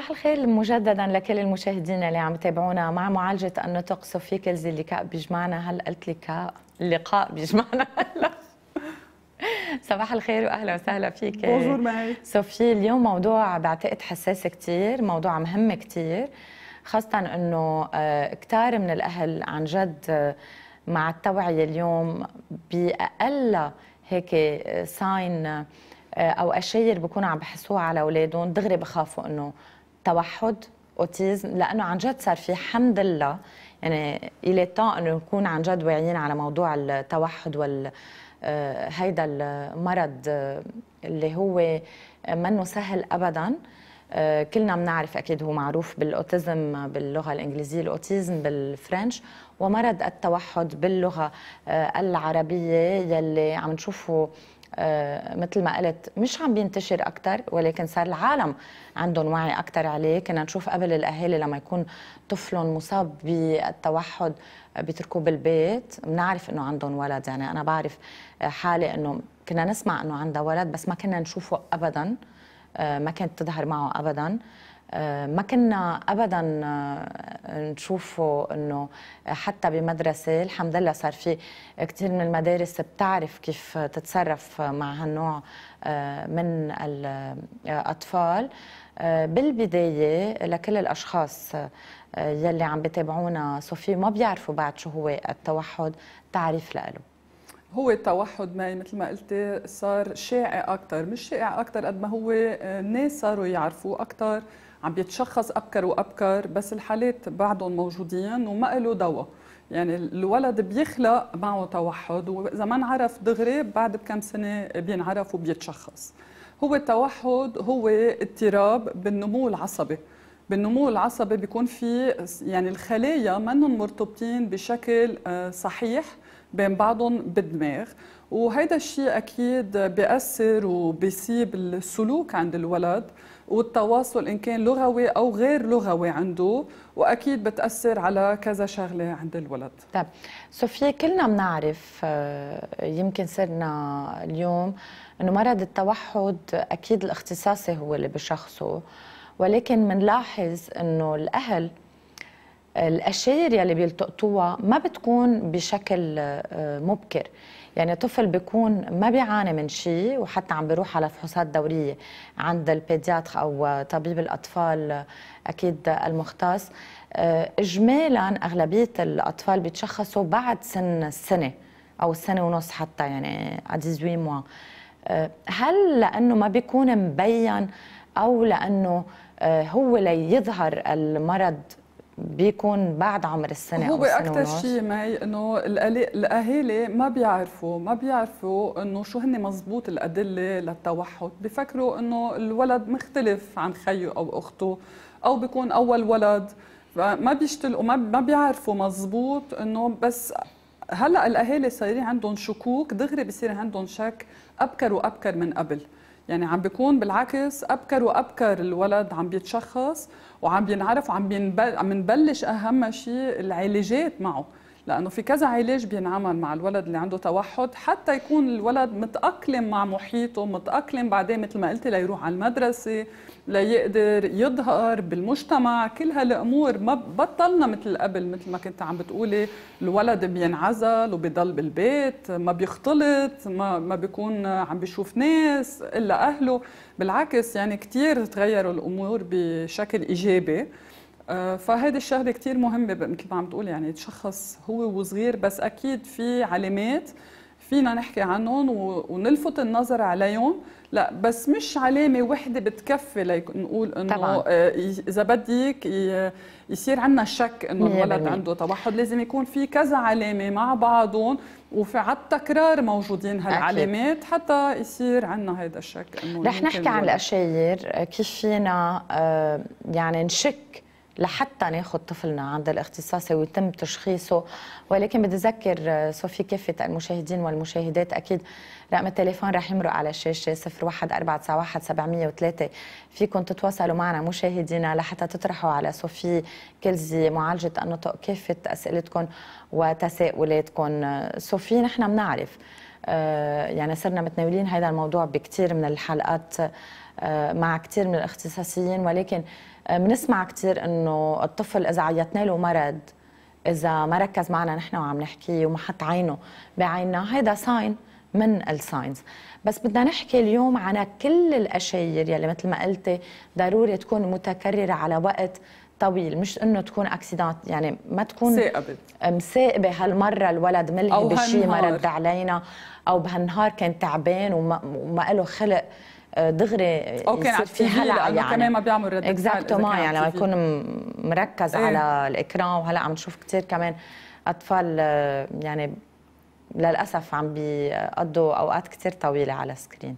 صباح الخير مجددا لكل المشاهدين اللي عم يتابعونا مع معالجة النطق صوفيا كلزي اللقاء بيجمعنا هل قلت لقاء اللقاء بيجمعنا هلا صباح الخير واهلا وسهلا فيك بونجور معي صوفيا اليوم موضوع بعتقد حساس كثير موضوع مهم كثير خاصة انه آه، كثار من الاهل عن جد آه، مع التوعية اليوم بأقل هيك ساين آه، او اشير بكونوا عم بحسوها على اولادهم دغري بخافوا انه توحد اوتيزم لانه عن جد صار في الحمد لله يعني الى طان انه نكون عن جد واعيين على موضوع التوحد وال آه، هيدا المرض آه، اللي هو منه سهل ابدا آه، كلنا بنعرف اكيد هو معروف بالاوتيزم باللغه الانجليزيه الاوتيزم بالفرنش ومرض التوحد باللغه العربيه يلي عم نشوفه آه، مثل ما قلت مش عم بينتشر اكثر ولكن صار العالم عندهم وعي اكثر عليه كنا نشوف قبل الاهالي لما يكون طفلهم مصاب بالتوحد بيتركوه بالبيت بنعرف انه عندهم ولد يعني انا بعرف حالي انه كنا نسمع انه عندها ولد بس ما كنا نشوفه ابدا آه، ما كانت تظهر معه ابدا آه، ما كنا ابدا آه، نشوفه انه حتى بمدرسه الحمد لله صار في كثير من المدارس بتعرف كيف تتصرف مع هالنوع آه، من الاطفال بالبدايه لكل الاشخاص يلي عم بتابعونا صوفي ما بيعرفوا بعد شو هو التوحد تعريف له هو التوحد معي مثل ما قلتي صار شائع اكثر مش شائع اكثر قد ما هو الناس صاروا يعرفوه اكثر عم بيتشخص أبكر وأبكر بس الحالات بعدهم موجودين وما له دواء يعني الولد بيخلق معه توحد وإذا ما انعرف دغري بعد بكم سنة بينعرف وبيتشخص هو التوحد هو اضطراب بالنمو العصبي بالنمو العصبي بيكون في يعني الخلايا منهم مرتبطين بشكل آه، صحيح بين بعضهم بالدماغ وهذا الشيء اكيد بياثر وبيسيب السلوك عند الولد والتواصل إن كان لغوي أو غير لغوي عنده وأكيد بتأثر على كذا شغلة عند الولد طيب صوفيا كلنا بنعرف آه، يمكن صرنا اليوم أنه مرض التوحد أكيد الاختصاصي هو اللي بشخصه ولكن بنلاحظ أنه الأهل الاشاير يلي بيلتقطوها ما بتكون بشكل آه، مبكر يعني طفل بيكون ما بيعاني من شيء وحتى عم بيروح على فحوصات دوريه عند البيدياتر او طبيب الاطفال اكيد المختص آه، اجمالا اغلبيه الاطفال بيتشخصوا بعد سن السنه او السنه ونص حتى يعني 18 موا آه، هل لانه ما بيكون مبين او لانه آه، هو ليظهر المرض بيكون بعد عمر السنه هو اكثر شيء مي انه الاهالي ما بيعرفوا ما بيعرفوا انه شو هن مزبوط الادله للتوحد بفكروا انه الولد مختلف عن خيه او اخته او بيكون اول ولد فما بيشتلقوا ما بيعرفوا مزبوط انه بس هلا الاهالي صايرين عندهم شكوك دغري بصير عندهم شك ابكر وابكر من قبل يعني عم بيكون بالعكس أبكر وأبكر الولد عم بيتشخص وعم بينعرف وعم بنبلش أهم شيء العلاجات معه لانه في كذا علاج بينعمل مع الولد اللي عنده توحد حتى يكون الولد متاقلم مع محيطه متاقلم بعدين مثل ما قلتي ليروح على المدرسه ليقدر يظهر بالمجتمع كل هالامور ما بطلنا مثل قبل مثل ما كنت عم بتقولي الولد بينعزل وبيضل بالبيت ما بيختلط ما ما بيكون عم بيشوف ناس الا اهله بالعكس يعني كثير تغيروا الامور بشكل ايجابي آه، فهيدي الشغله كتير مهمه مثل ما عم تقول يعني تشخص هو وصغير بس اكيد في علامات فينا نحكي عنهم ونلفت النظر عليهم لا بس مش علامه وحده بتكفي لنقول انه آه، اذا بدك يصير عندنا شك انه الولد عنده توحد لازم يكون في كذا علامه مع بعضهم وفي على التكرار موجودين هالعلامات حتى يصير عندنا هذا الشك انه رح نحكي عن الاشاير آه، كيف فينا يعني نشك لحتى ناخذ طفلنا عند الاختصاصي ويتم تشخيصه ولكن بدي اذكر آه، صوفي كافه المشاهدين والمشاهدات اكيد رقم التليفون رح يمرق على الشاشه 014 491 703 فيكم تتواصلوا معنا مشاهدينا لحتى تطرحوا على صوفي كلزي معالجه النطق كافه اسئلتكم وتساؤلاتكم آه، صوفي نحن بنعرف آه، يعني صرنا متناولين هذا الموضوع بكثير من الحلقات آه، مع كثير من الاختصاصيين ولكن آه، بنسمع كثير انه الطفل اذا عيطنا له مرض اذا ما ركز معنا نحن وعم نحكي وما حط عينه بعيننا هذا ساين من الساينز بس بدنا نحكي اليوم عن كل الاشاير يلي مثل ما قلتي ضروري تكون متكرره على وقت طويل مش انه تكون اكسيدنت يعني ما تكون مسائبه هالمره الولد ملهي ما رد علينا او بهالنهار كان تعبان وما له خلق دغري او كان على في هلع يعني كمان ما بيعمل رد اكزاكتو ما يعني لما يكون مركز ايه. على الاكران وهلا عم نشوف كثير كمان اطفال آه، يعني للاسف عم بيقضوا اوقات كثير طويله على السكرين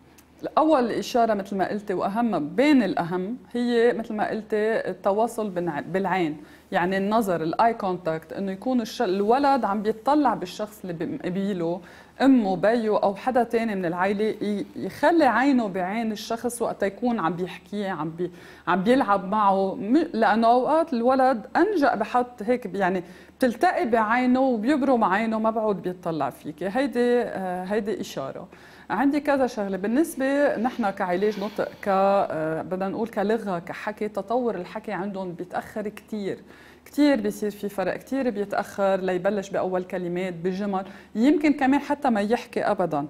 اول اشاره مثل ما قلتي واهم بين الاهم هي مثل ما قلتي التواصل بالعين يعني النظر الاي كونتاكت انه يكون الش... الولد عم بيتطلع بالشخص اللي بيقبيله امه بيه او حدا تاني من العائله يخلي عينه بعين الشخص وقت يكون عم بيحكي عم بي... عم بيلعب معه لانه اوقات الولد انجا بحط هيك يعني بتلتقي بعينه وبيبرم عينه ما بعود بيطلع فيك هيدي آه، هيدي اشاره عندي كذا شغله بالنسبه نحن كعلاج نطق ك آه، بدنا نقول كلغه كحكي تطور الحكي عندهم بيتاخر كثير كثير بيصير في فرق كثير بيتاخر ليبلش باول كلمات بجمل يمكن كمان حتى ما يحكي ابدا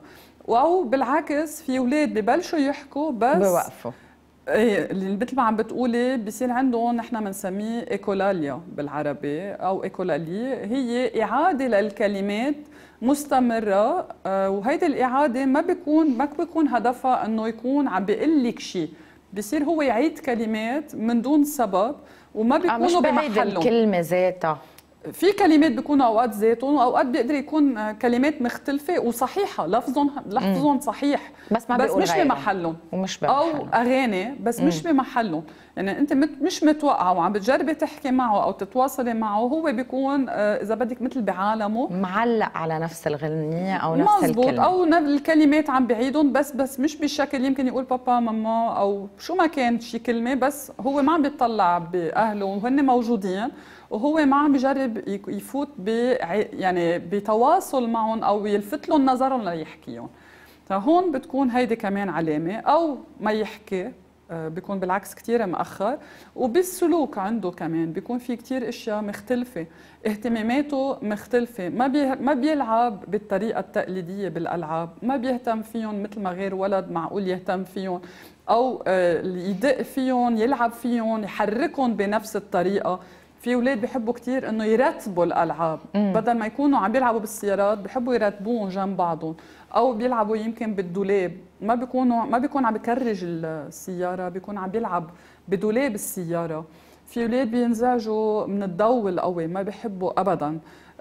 او بالعكس في اولاد ببلشوا يحكوا بس بوقفوا ايه مثل ما عم بتقولي بصير عندهم نحن بنسميه ايكولاليا بالعربي او ايكولالي هي اعاده للكلمات مستمره آه، وهيدي الاعاده ما بيكون ما بيكون هدفها انه يكون عم بيقول لك شيء بصير هو يعيد كلمات من دون سبب وما آه، بيكونوا مش بعيد الكلمه ذاتها في كلمات بيكون اوقات زيتون واوقات بيقدر يكون كلمات مختلفه وصحيحه لفظهم لفظهم صحيح بس ما بس مش بمحلهم ومش بمحلهم. او اغاني بس مم. مش بمحلهم لان يعني انت مش متوقعه وعم بتجربي تحكي معه او تتواصلي معه هو بيكون آه، اذا بدك مثل بعالمه معلق على نفس الغنيه او نفس مزبوط الكلمه او الكلمات عم بعيدهم بس بس مش بالشكل يمكن يقول بابا ماما او شو ما كان شي كلمه بس هو ما عم بيطلع باهله وهن موجودين وهو ما عم بجرب يفوت ب يعني بتواصل معهم او يلفت لهم نظرهم ليحكيهم فهون بتكون هيدي كمان علامه او ما يحكي بيكون بالعكس كثير مأخر وبالسلوك عنده كمان بيكون في كثير اشياء مختلفه اهتماماته مختلفه ما ما بيلعب بالطريقه التقليديه بالالعاب ما بيهتم فيهم مثل ما غير ولد معقول يهتم فيهم او آه، يدق فيهم يلعب فيهم يحركهم بنفس الطريقه في اولاد بحبوا كثير انه يرتبوا الالعاب مم. بدل ما يكونوا عم بيلعبوا بالسيارات بحبوا يرتبوهم جنب بعضهم او بيلعبوا يمكن بالدولاب ما بيكونوا ما بيكون عم بكرج السياره بيكون عم بيلعب بدولاب السياره في اولاد بينزعجوا من الضوء القوي ما بيحبوا ابدا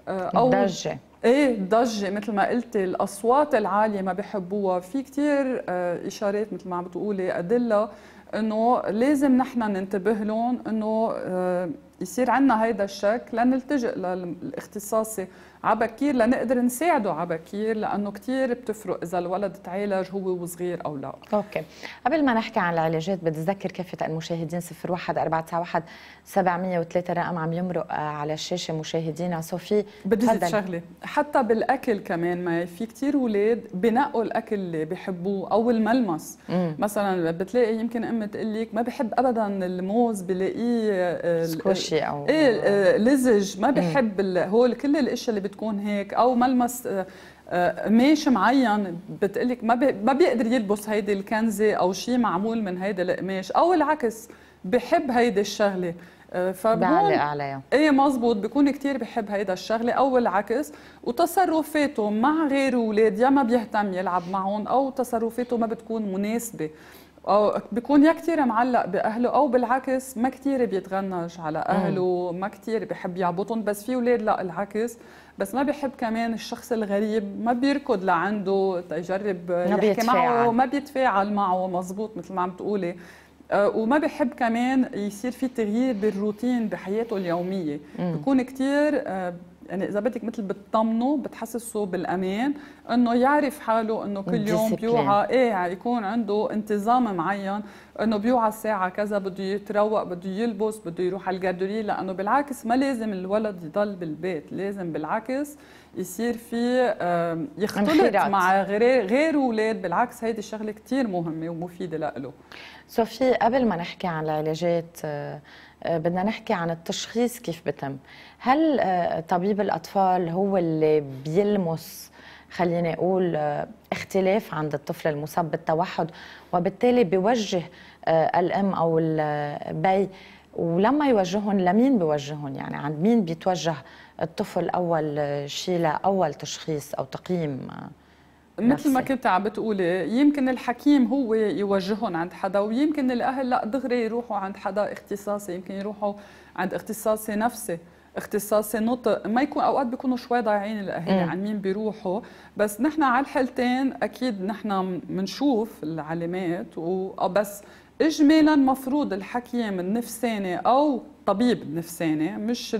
آه، او الضجه ايه الضجه مثل ما قلتي الاصوات العاليه ما بحبوها في كثير آه، اشارات مثل ما عم بتقولي ادله انه لازم نحن ننتبه لهم انه آه، يصير عندنا هيدا الشك لنلتجئ للاختصاصي عبكير لنقدر نساعده عبكير لانه كثير بتفرق اذا الولد تعالج هو وصغير او لا اوكي قبل ما نحكي عن العلاجات بدي اذكر كافه المشاهدين 01 491 703 رقم عم يمرق آه، على الشاشه مشاهدينا صوفي بدي زيد شغله حتى بالاكل كمان ما في كثير اولاد بنقوا الاكل اللي بحبوه او الملمس مم. مثلا بتلاقي يمكن ام تقول لك ما بحب ابدا الموز بلاقيه آه، شيء او ايه آه، لزج ما إيه. بحب هول كل الاشياء اللي بتكون هيك او ملمس آه، آه، قماش معين بتقلك ما ما بيقدر يلبس هيدي الكنزه او شيء معمول من هيدا القماش او العكس بحب هيدي الشغله فبعلق عليها ايه مزبوط بكون كثير بحب هيدا الشغله او العكس وتصرفاته مع غير اولاد يا ما بيهتم يلعب معهم او تصرفاته ما بتكون مناسبه او بيكون يا كثير معلق باهله او بالعكس ما كثير بيتغنج على اهله ما كثير بحب يعبطهم بس في اولاد لا العكس بس ما بحب كمان الشخص الغريب ما بيركض لعنده تجرب يحكي معه ما بيتفاعل معه مزبوط مثل ما عم تقولي أه، وما بحب كمان يصير في تغيير بالروتين بحياته اليومية بكون كثير أه، يعني اذا بدك مثل بتطمنه بتحسسه بالامان انه يعرف حاله انه كل يوم بيوعى ايه يعني يكون عنده انتظام معين انه بيوعى الساعه كذا بده يتروق بده يلبس بده يروح على الجاردوري لانه بالعكس ما لازم الولد يضل بالبيت لازم بالعكس يصير في يختلط مع غير غير اولاد بالعكس هيدي الشغله كثير مهمه ومفيده له سوفي قبل ما نحكي عن العلاجات آه، آه، بدنا نحكي عن التشخيص كيف بتم هل آه، طبيب الأطفال هو اللي بيلمس خليني أقول آه، اختلاف عند الطفل المصاب بالتوحد وبالتالي بيوجه الأم أو البي ولما يوجههم لمين بيوجههم يعني عند مين بيتوجه الطفل أول شيء لأول تشخيص أو تقييم مثل ما كنت عم بتقولي يمكن الحكيم هو يوجههم عند حدا ويمكن الاهل لا دغري يروحوا عند حدا اختصاصي يمكن يروحوا عند اختصاصي نفسي اختصاصي نطق ما يكون اوقات بيكونوا شوي ضايعين الاهالي يعني عن مين بيروحوا بس نحن على الحالتين اكيد نحن بنشوف العلامات وبس آه، اجمالا مفروض الحكيم النفساني او طبيب نفساني مش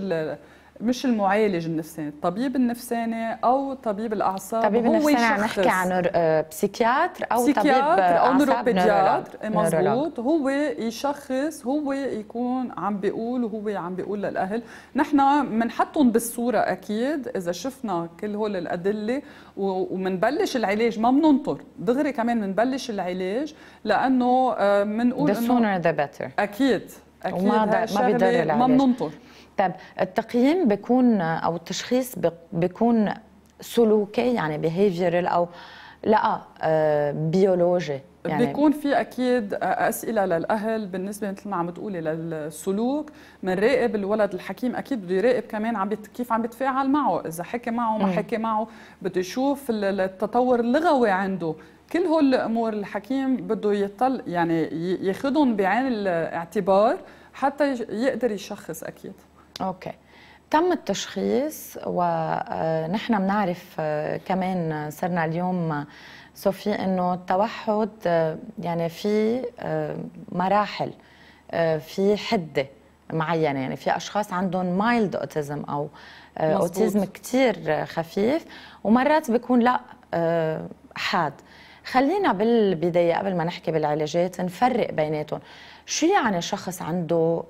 مش المعالج النفساني الطبيب النفساني او طبيب الاعصاب طبيب هو النفساني عم نحكي عن آه، بسيكياتر او بسيكياتر طبيب او نوروبيدياتر مضبوط هو يشخص هو يكون عم بيقول وهو عم بيقول للاهل نحن بنحطهم بالصوره اكيد اذا شفنا كل هول الادله وبنبلش العلاج ما بننطر دغري كمان بنبلش العلاج لانه بنقول آه، the sooner the better اكيد اكيد وما ما بيضر العلاج ما بننطر طيب التقييم بيكون او التشخيص بيكون سلوكي يعني بيهيفيرال او لا بيولوجي آه، يعني بيكون في اكيد آه، اسئله للاهل بالنسبه مثل ما عم تقولي للسلوك بنراقب الولد الحكيم اكيد بده يراقب كمان عم كيف عم بتفاعل معه اذا حكي معه ما حكي معه بده يشوف التطور اللغوي عنده كل هول الامور الحكيم بده يطل يعني ياخذهم بعين الاعتبار حتى يقدر يشخص اكيد اوكي تم التشخيص ونحن آه، بنعرف آه، كمان صرنا اليوم آه، صوفي انه التوحد يعني في مراحل في حده معينه يعني في اشخاص عندهم مايلد اوتيزم او اوتيزم كثير خفيف ومرات بيكون لا حاد خلينا بالبدايه قبل ما نحكي بالعلاجات نفرق بيناتهم شو يعني شخص عنده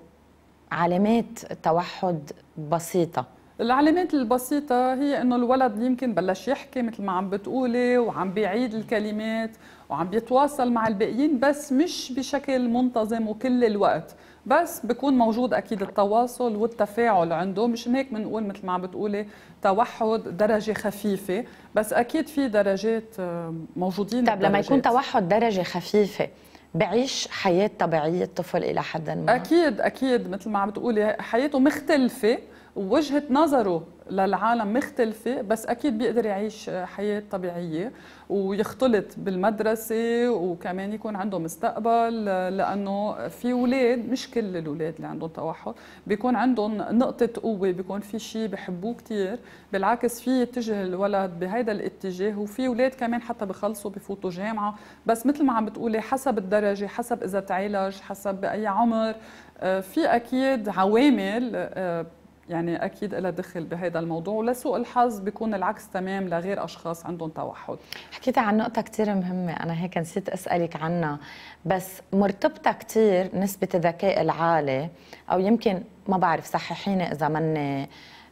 علامات توحد بسيطه العلامات البسيطة هي انه الولد يمكن بلش يحكي مثل ما عم بتقولي وعم بيعيد الكلمات وعم بيتواصل مع الباقيين بس مش بشكل منتظم وكل الوقت بس بكون موجود اكيد التواصل والتفاعل عنده مشان هيك بنقول مثل ما عم بتقولي توحد درجه خفيفه بس اكيد في درجات آه، موجودين طب لما يكون توحد درجه خفيفه بعيش حياه طبيعيه الطفل الى حد ما اكيد اكيد مثل ما عم بتقولي حياته مختلفه وجهه نظره للعالم مختلفة بس أكيد بيقدر يعيش حياة طبيعية ويختلط بالمدرسة وكمان يكون عنده مستقبل لأنه في أولاد مش كل الأولاد اللي عندهم توحد بيكون عندهم نقطة قوة بيكون في شيء بحبوه كتير بالعكس في يتجه الولد بهيدا الاتجاه وفي أولاد كمان حتى بخلصوا بفوتوا جامعة بس مثل ما عم بتقولي حسب الدرجة حسب إذا تعالج حسب بأي عمر آه، في أكيد عوامل آه، يعني اكيد لها دخل بهذا الموضوع ولسوء الحظ بيكون العكس تمام لغير اشخاص عندهم توحد حكيت عن نقطه كثير مهمه انا هيك نسيت اسالك عنها بس مرتبطه كثير نسبه الذكاء العالي او يمكن ما بعرف صححيني اذا مني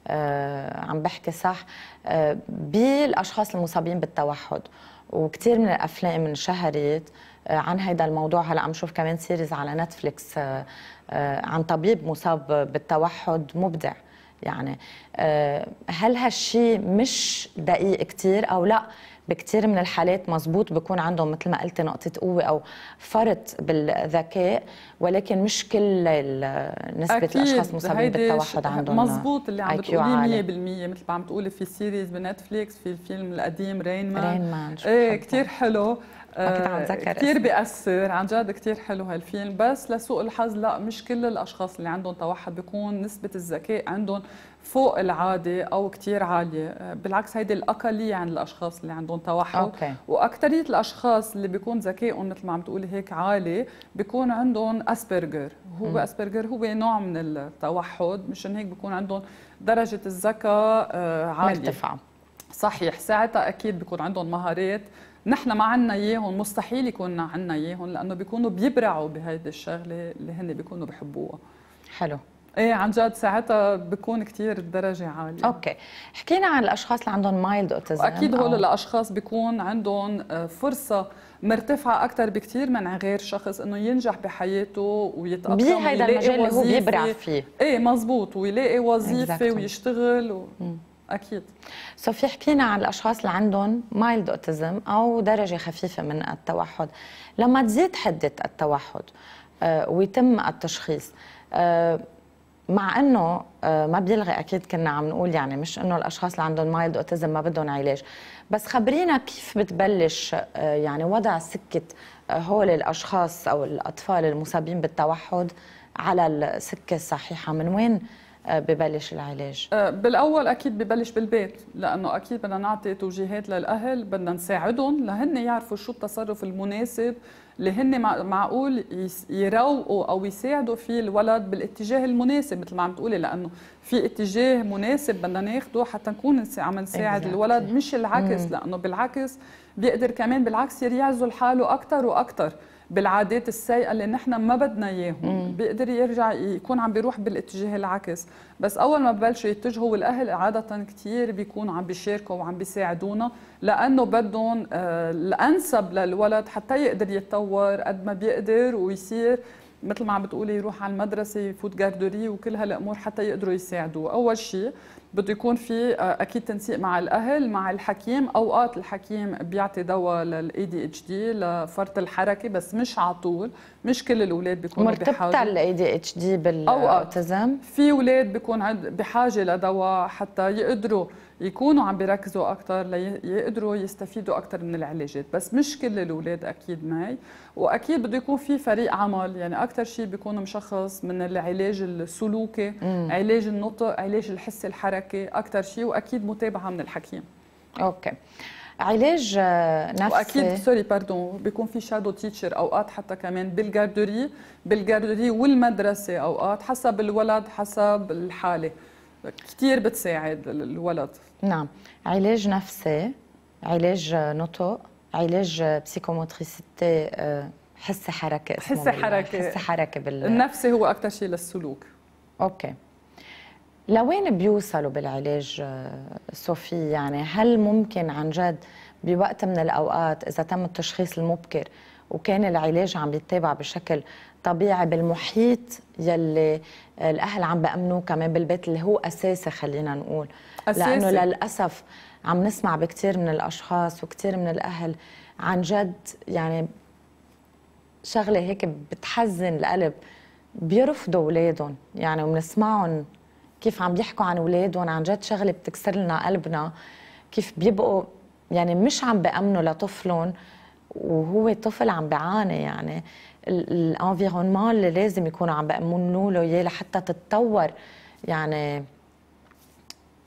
آه، عم بحكي صح آه بالاشخاص المصابين بالتوحد وكثير من الافلام انشهرت آه، عن هذا الموضوع هلا عم شوف كمان سيريز على نتفليكس آه، عن طبيب مصاب بالتوحد مبدع يعني آه، هل هالشي مش دقيق كتير أو لا بكتير من الحالات مزبوط بكون عندهم مثل ما قلت نقطة قوة أو فرط بالذكاء ولكن مش كل نسبة الأشخاص مصابين بالتوحد عندهم مزبوط اللي عم بتقوليه 100% مثل ما عم تقولي في سيريز بنتفليكس في الفيلم القديم رين مان رين مان ايه كتير حلو كثير آه، بيأثر عن جد كثير حلو هالفيلم بس لسوء الحظ لا مش كل الأشخاص اللي عندهم توحد بيكون نسبة الذكاء عندهم فوق العادة أو كثير عالية آه، بالعكس هيدي الأقلية عند الأشخاص اللي عندهم توحد أوكي. وأكترية الأشخاص اللي بيكون ذكائهم مثل ما عم تقولي هيك عالي بيكون عندهم أسبرجر هو م. أسبرجر هو نوع من التوحد مشان هيك بيكون عندهم درجة الذكاء آه، عالية مرتفعة صحيح ساعتها اكيد بيكون عندهم مهارات نحن ما عنا اياهم مستحيل يكون عنا اياهم لانه بيكونوا بيبرعوا بهيدي الشغله اللي هن بيكونوا بحبوها حلو ايه عن جد ساعتها بكون كثير الدرجه عاليه اوكي حكينا عن الاشخاص اللي عندهم مايلد اوتيزم اكيد هول أو... الاشخاص بيكون عندهم آه، فرصه مرتفعه اكثر بكثير من غير شخص انه ينجح بحياته ويتقدم بهيدا المجال اللي هو بيبرع فيه ايه مزبوط ويلاقي وظيفه exactly. ويشتغل و... م. اكيد صوفيا حكينا عن الاشخاص اللي عندهم مايلد اوتيزم او درجه خفيفه من التوحد لما تزيد حده التوحد آه، ويتم التشخيص آه، مع انه آه، ما بيلغي اكيد كنا عم نقول يعني مش انه الاشخاص اللي عندهم مايلد اوتيزم ما بدهم علاج بس خبرينا كيف بتبلش يعني وضع سكه هول الاشخاص او الاطفال المصابين بالتوحد على السكه الصحيحه من وين آه، ببلش العلاج آه، بالاول اكيد ببلش بالبيت لانه اكيد بدنا نعطي توجيهات للاهل بدنا نساعدهم لهن يعرفوا شو التصرف المناسب اللي هن معقول يروقوا او يساعدوا فيه الولد بالاتجاه المناسب مثل ما عم تقولي لانه في اتجاه مناسب بدنا ناخده حتى نكون عم نساعد الولد مش العكس لانه بالعكس بيقدر كمان بالعكس يعزل حاله اكثر واكثر بالعادات السيئه اللي نحن ما بدنا اياهم بيقدر يرجع يكون عم بيروح بالاتجاه العكس بس اول ما ببلشوا يتجهوا الاهل عاده كثير بيكون عم بيشاركوا وعم بيساعدونا لانه بدهم آه، الانسب للولد حتى يقدر يتطور قد ما بيقدر ويصير مثل ما عم بتقولي يروح على المدرسه يفوت جاردوري وكل هالامور حتى يقدروا يساعدوه اول شيء بده يكون في آه، اكيد تنسيق مع الاهل مع الحكيم اوقات الحكيم بيعطي دواء للاي دي اتش دي لفرط الحركه بس مش على طول مش كل الاولاد بيكونوا بحاجه مرتبطه الاي دي اتش دي بالاوتزم في اولاد بيكون بحاجه لدواء حتى يقدروا يكونوا عم بيركزوا اكثر ليقدروا يستفيدوا اكثر من العلاجات بس مش كل الاولاد اكيد معي واكيد بده يكون في فريق عمل يعني اكثر شيء بيكون مشخص من العلاج السلوكي مم. علاج النطق علاج الحس الحركي اكثر شيء واكيد متابعه من الحكيم اوكي علاج آه، نفسي واكيد سوري باردون بيكون في شادو تيتشر اوقات حتى كمان بالجاردوري بالجاردوري والمدرسه اوقات حسب الولد حسب الحاله كثير بتساعد الولد نعم علاج نفسي علاج نطق علاج بسيكوموتريسيتي آه، حس حركه حس حركه حس حركه بال النفسي هو اكثر شيء للسلوك اوكي لوين بيوصلوا بالعلاج آه، صوفي يعني هل ممكن عن جد بوقت من الاوقات اذا تم التشخيص المبكر وكان العلاج عم يتابع بشكل طبيعي بالمحيط يلي الاهل عم بامنوه كمان بالبيت اللي هو اساسي خلينا نقول أساسي. لانه للاسف عم نسمع بكثير من الاشخاص وكثير من الاهل عن جد يعني شغله هيك بتحزن القلب بيرفضوا اولادهم يعني وبنسمعهم كيف عم بيحكوا عن اولادهم عن جد شغله بتكسر لنا قلبنا كيف بيبقوا يعني مش عم بامنوا لطفلهم وهو طفل عم بيعاني يعني الانفيرونمون اللي لازم يكونوا عم بأمنوا له اياه لحتى تتطور يعني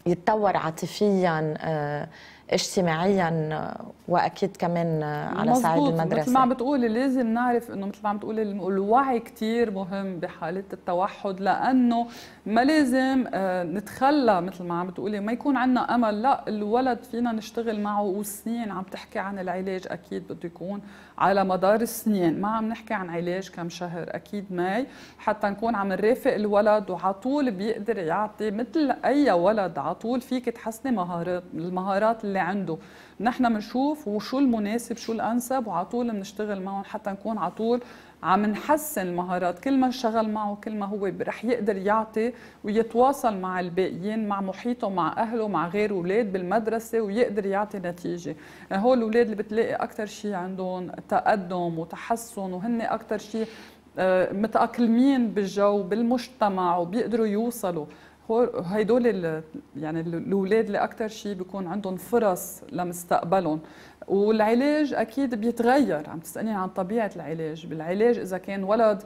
يتطور عاطفيا آه اجتماعيا واكيد كمان آه، على صعيد المدرسه مثل ما عم بتقولي لازم نعرف انه مثل ما عم بتقولي الوعي كثير مهم بحاله التوحد لانه ما لازم آه، نتخلى مثل ما عم بتقولي ما يكون عندنا امل لا الولد فينا نشتغل معه وسنين عم تحكي عن العلاج اكيد بده يكون على مدار السنين ما عم نحكي عن علاج كم شهر اكيد ماي حتى نكون عم نرافق الولد وعطول بيقدر يعطي مثل اي ولد عطول فيك تحسني مهارات المهارات اللي عنده نحن بنشوف وشو المناسب شو الانسب وعلى طول بنشتغل معهم حتى نكون على طول عم نحسن المهارات كل ما نشتغل معه كل ما هو رح يقدر يعطي ويتواصل مع الباقيين مع محيطه مع اهله مع غير اولاد بالمدرسه ويقدر يعطي نتيجه هول الاولاد اللي بتلاقي اكثر شيء عندهم تقدم وتحسن وهن اكثر شيء آه، متأقلمين بالجو بالمجتمع وبيقدروا يوصلوا هو هيدول يعني الاولاد اللي اكثر شيء بيكون عندهم فرص لمستقبلهم والعلاج اكيد بيتغير عم تسالني عن طبيعه العلاج بالعلاج اذا كان ولد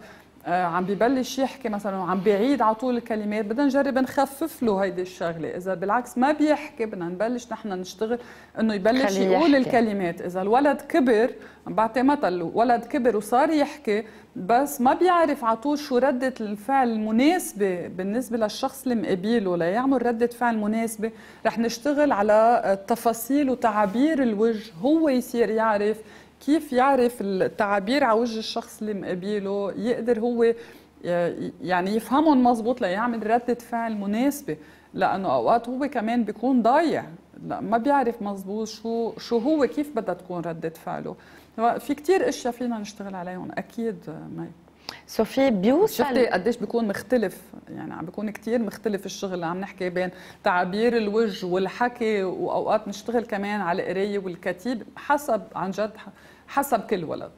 آه، عم ببلش يحكي مثلا وعم بيعيد على طول الكلمات بدنا نجرب نخفف له هيدي الشغله اذا بالعكس ما بيحكي بدنا نبلش نحن نشتغل انه يبلش يقول يحكي. الكلمات اذا الولد كبر بعطي مثل الولد كبر وصار يحكي بس ما بيعرف على طول شو ردة الفعل المناسبة بالنسبة للشخص اللي مقابله ليعمل ردة فعل مناسبة رح نشتغل على تفاصيل وتعابير الوجه هو يصير يعرف كيف يعرف التعابير على وجه الشخص اللي مقابله يقدر هو آه، يعني يفهمهم مزبوط ليعمل ردة فعل مناسبة لأنه أوقات هو كمان بيكون ضايع لا ما بيعرف مزبوط شو شو هو كيف بدها تكون ردة فعله في كتير اشياء فينا نشتغل عليهم اكيد آه، مي سوفي بيوصل شفتي قديش بيكون مختلف يعني عم بيكون كثير مختلف الشغل اللي عم نحكي بين تعابير الوجه والحكي واوقات نشتغل كمان على القرايه والكتيب حسب عن جد حسب كل ولد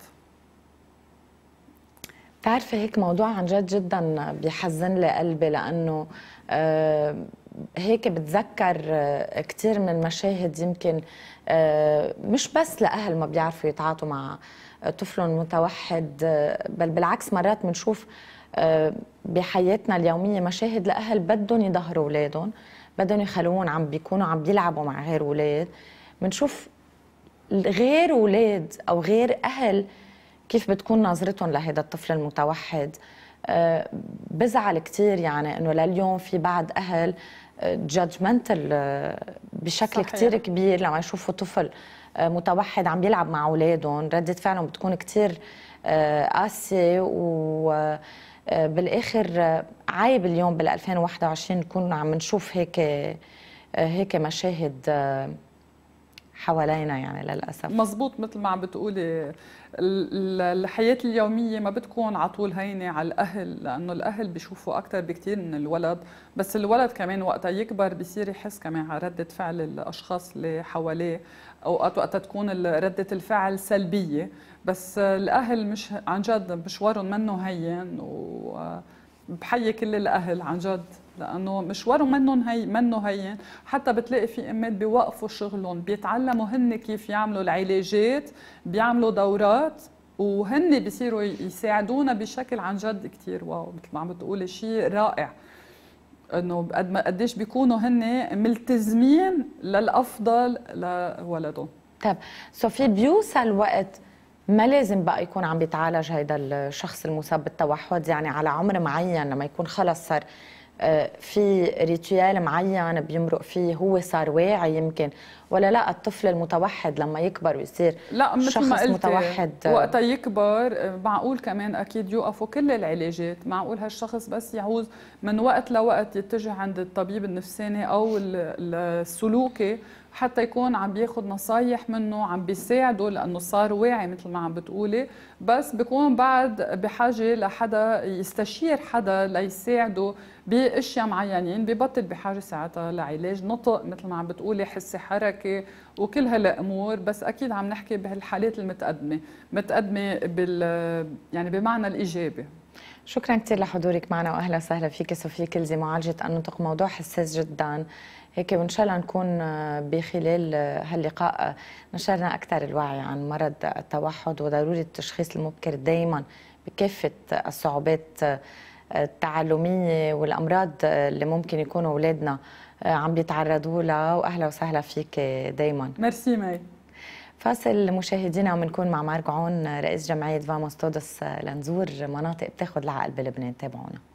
بتعرفي هيك موضوع عن جد جدا بيحزن لي قلبي لانه آه، هيك بتذكر آه، كثير من المشاهد يمكن آه، مش بس لاهل ما بيعرفوا يتعاطوا مع طفل متوحد بل بالعكس مرات بنشوف آه، بحياتنا اليومية مشاهد لأهل بدهم يظهروا أولادهم بدهم يخلوهم عم بيكونوا عم بيلعبوا مع غير أولاد بنشوف غير أولاد أو غير أهل كيف بتكون نظرتهم لهذا الطفل المتوحد آه، بزعل كثير يعني انه لليوم في بعض اهل جادجمنتال آه، بشكل كثير كبير لما يشوفوا طفل آه، متوحد عم بيلعب مع اولادهم رده فعلهم بتكون كثير آه، قاسيه و آه، بالاخر عيب اليوم بال 2021 نكون عم نشوف هيك هيك مشاهد حوالينا يعني للاسف مزبوط مثل ما عم بتقولي الحياة اليومية ما بتكون على طول هينة على الأهل لأنه الأهل بيشوفوا أكثر بكثير من الولد بس الولد كمان وقتها يكبر بصير يحس كمان على ردة فعل الأشخاص اللي حواليه أوقات وقتها تكون ردة الفعل سلبية بس الأهل مش عن جد مشوارهم منه هين وبحيي كل الأهل عن جد لانه منهم منه هي منه هين حتى بتلاقي في امات بيوقفوا شغلهم بيتعلموا هن كيف يعملوا العلاجات بيعملوا دورات وهن بيصيروا يساعدونا بشكل عن جد كثير واو مثل ما عم بتقولي شيء رائع انه قد ما قديش بيكونوا هن ملتزمين للافضل لولدهم طيب سو في بيوصل وقت ما لازم بقى يكون عم بيتعالج هيدا الشخص المصاب بالتوحد يعني على عمر معين لما يكون خلص صار آه، في ريتويال معين بيمرق فيه هو صار واعي يمكن ولا لا الطفل المتوحد لما يكبر ويصير لا مثل ما قلت متوحد وقتها يكبر آه، معقول كمان اكيد يوقفوا كل العلاجات معقول هالشخص بس يعوز من وقت لوقت يتجه عند الطبيب النفساني او السلوكي حتى يكون عم بياخذ نصايح منه عم بيساعده لانه صار واعي مثل ما عم بتقولي بس بكون بعد بحاجه لحدا يستشير حدا ليساعده باشياء معينين ببطل بحاجه ساعتها لعلاج نطق مثل ما عم بتقولي حسي حركه وكل هالامور بس اكيد عم نحكي بهالحالات المتقدمه متقدمه بال يعني بمعنى الايجابي شكرا كثير لحضورك معنا واهلا وسهلا فيك صوفيا كلزي معالجه النطق موضوع حساس جدا هيك وان شاء الله نكون آه، بخلال آه، هاللقاء آه، نشرنا اكثر الوعي عن مرض التوحد وضروره التشخيص المبكر دائما بكافه الصعوبات التعلميه والامراض اللي ممكن يكونوا اولادنا عم بيتعرضوا لها واهلا وسهلا فيك دائما ميرسي ماي فاصل مشاهدينا ومنكون مع مارك عون رئيس جمعيه فاموس تودس لنزور مناطق بتاخذ العقل بلبنان تابعونا